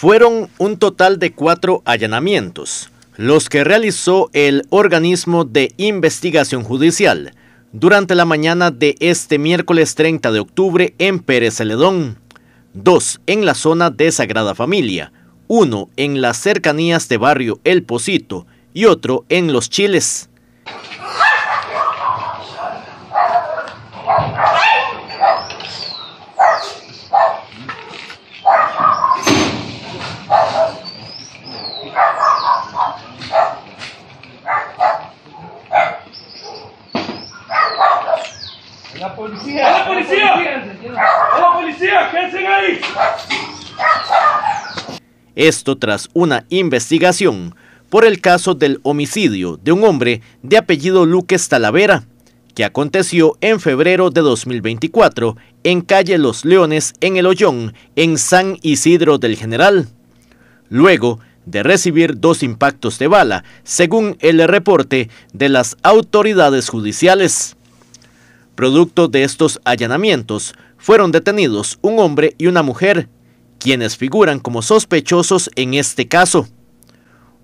Fueron un total de cuatro allanamientos, los que realizó el organismo de investigación judicial durante la mañana de este miércoles 30 de octubre en Pérez Celedón, dos en la zona de Sagrada Familia, uno en las cercanías de barrio El Pocito y otro en Los Chiles. La policía. la policía! la policía! ¿Qué ahí? Esto tras una investigación por el caso del homicidio de un hombre de apellido Luques Talavera, que aconteció en febrero de 2024 en calle Los Leones en El Hoyón, en San Isidro del General. Luego de recibir dos impactos de bala, según el reporte de las autoridades judiciales. Producto de estos allanamientos, fueron detenidos un hombre y una mujer, quienes figuran como sospechosos en este caso.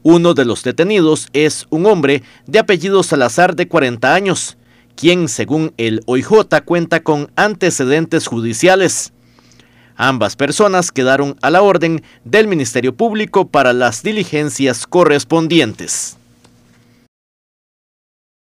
Uno de los detenidos es un hombre de apellido Salazar de 40 años, quien según el OIJ cuenta con antecedentes judiciales. Ambas personas quedaron a la orden del Ministerio Público para las diligencias correspondientes.